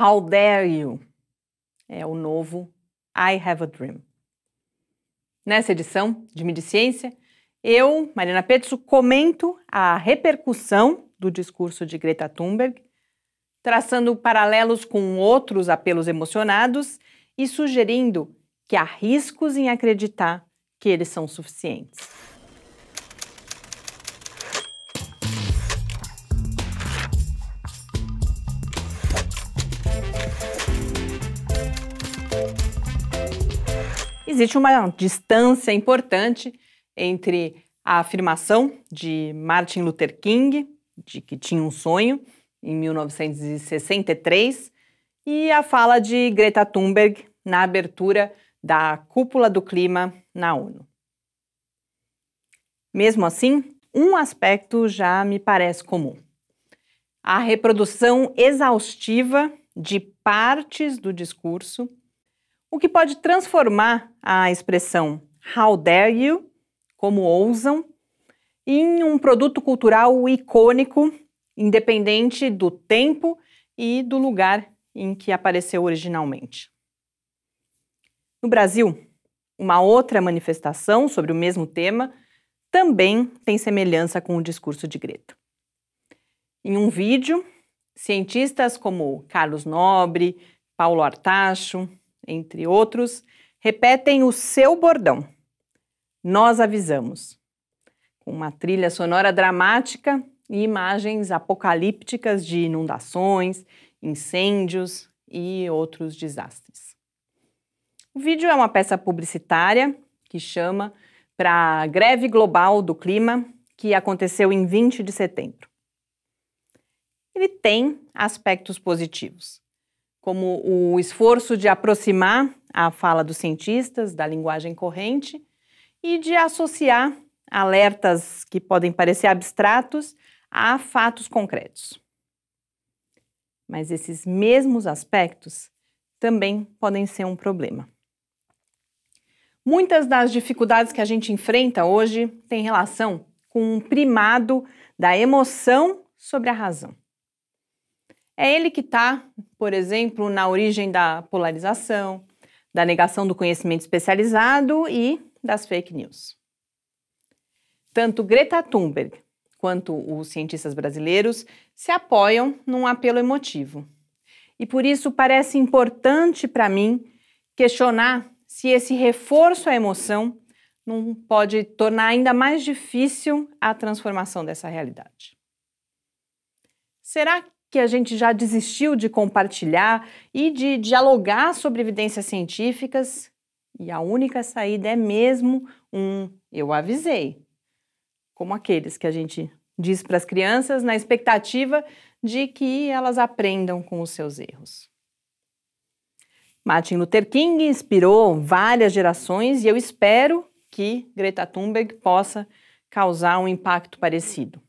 How Dare You? É o novo I Have a Dream. Nessa edição de Mídia Ciência, eu, Marina Petsu, comento a repercussão do discurso de Greta Thunberg, traçando paralelos com outros apelos emocionados e sugerindo que há riscos em acreditar que eles são suficientes. existe uma distância importante entre a afirmação de Martin Luther King, de que tinha um sonho, em 1963, e a fala de Greta Thunberg na abertura da Cúpula do Clima na ONU. Mesmo assim, um aspecto já me parece comum: a reprodução exaustiva de partes do discurso o que pode transformar a expressão How dare you? Como ousam? em um produto cultural icônico, independente do tempo e do lugar em que apareceu originalmente. No Brasil, uma outra manifestação sobre o mesmo tema também tem semelhança com o discurso de Greta. Em um vídeo, cientistas como Carlos Nobre, Paulo Artacho, entre outros, repetem o seu bordão. Nós avisamos. Com uma trilha sonora dramática e imagens apocalípticas de inundações, incêndios e outros desastres. O vídeo é uma peça publicitária que chama para a greve global do clima que aconteceu em 20 de setembro. Ele tem aspectos positivos como o esforço de aproximar a fala dos cientistas da linguagem corrente e de associar alertas que podem parecer abstratos a fatos concretos. Mas esses mesmos aspectos também podem ser um problema. Muitas das dificuldades que a gente enfrenta hoje têm relação com um primado da emoção sobre a razão. É ele que está, por exemplo, na origem da polarização, da negação do conhecimento especializado e das fake news. Tanto Greta Thunberg quanto os cientistas brasileiros se apoiam num apelo emotivo. E por isso parece importante para mim questionar se esse reforço à emoção não pode tornar ainda mais difícil a transformação dessa realidade. Será que a gente já desistiu de compartilhar e de dialogar sobre evidências científicas, e a única saída é mesmo um eu avisei. Como aqueles que a gente diz para as crianças na expectativa de que elas aprendam com os seus erros. Martin Luther King inspirou várias gerações e eu espero que Greta Thunberg possa causar um impacto parecido.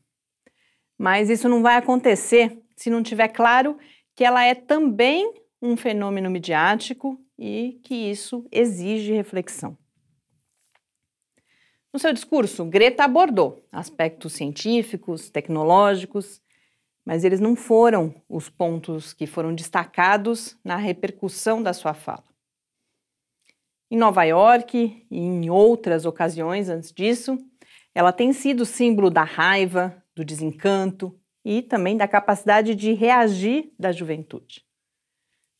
Mas isso não vai acontecer se não tiver claro que ela é também um fenômeno midiático e que isso exige reflexão. No seu discurso, Greta abordou aspectos científicos, tecnológicos, mas eles não foram os pontos que foram destacados na repercussão da sua fala. Em Nova York e em outras ocasiões antes disso, ela tem sido símbolo da raiva, do desencanto, e também da capacidade de reagir da juventude.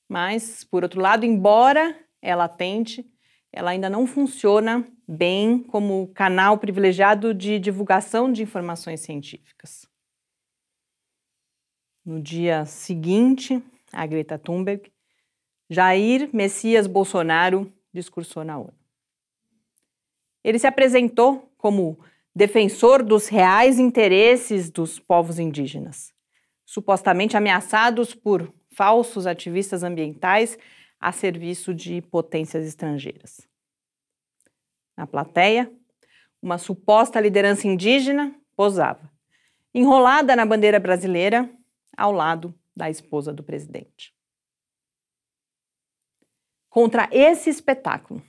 Mas, por outro lado, embora ela atente, ela ainda não funciona bem como canal privilegiado de divulgação de informações científicas. No dia seguinte, a Greta Thunberg, Jair Messias Bolsonaro discursou na ONU. Ele se apresentou como defensor dos reais interesses dos povos indígenas, supostamente ameaçados por falsos ativistas ambientais a serviço de potências estrangeiras. Na plateia, uma suposta liderança indígena posava, enrolada na bandeira brasileira, ao lado da esposa do presidente. Contra esse espetáculo,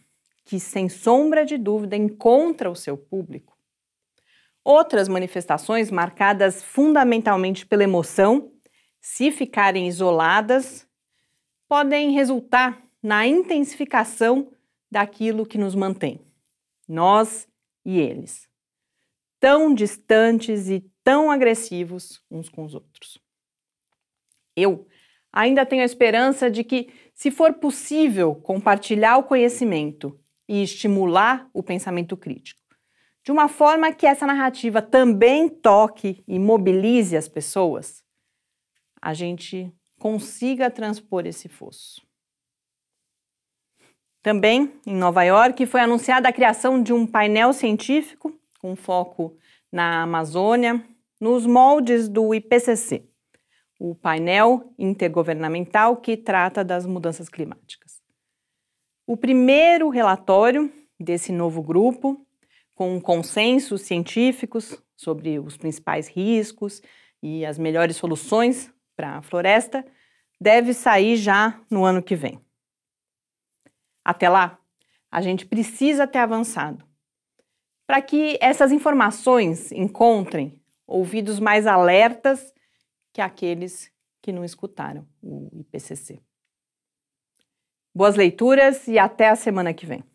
que sem sombra de dúvida encontra o seu público, Outras manifestações marcadas fundamentalmente pela emoção, se ficarem isoladas, podem resultar na intensificação daquilo que nos mantém, nós e eles, tão distantes e tão agressivos uns com os outros. Eu ainda tenho a esperança de que, se for possível, compartilhar o conhecimento e estimular o pensamento crítico de uma forma que essa narrativa também toque e mobilize as pessoas, a gente consiga transpor esse fosso. Também em Nova York foi anunciada a criação de um painel científico com foco na Amazônia, nos moldes do IPCC, o painel intergovernamental que trata das mudanças climáticas. O primeiro relatório desse novo grupo com consensos científicos sobre os principais riscos e as melhores soluções para a floresta, deve sair já no ano que vem. Até lá, a gente precisa ter avançado para que essas informações encontrem ouvidos mais alertas que aqueles que não escutaram o IPCC. Boas leituras e até a semana que vem.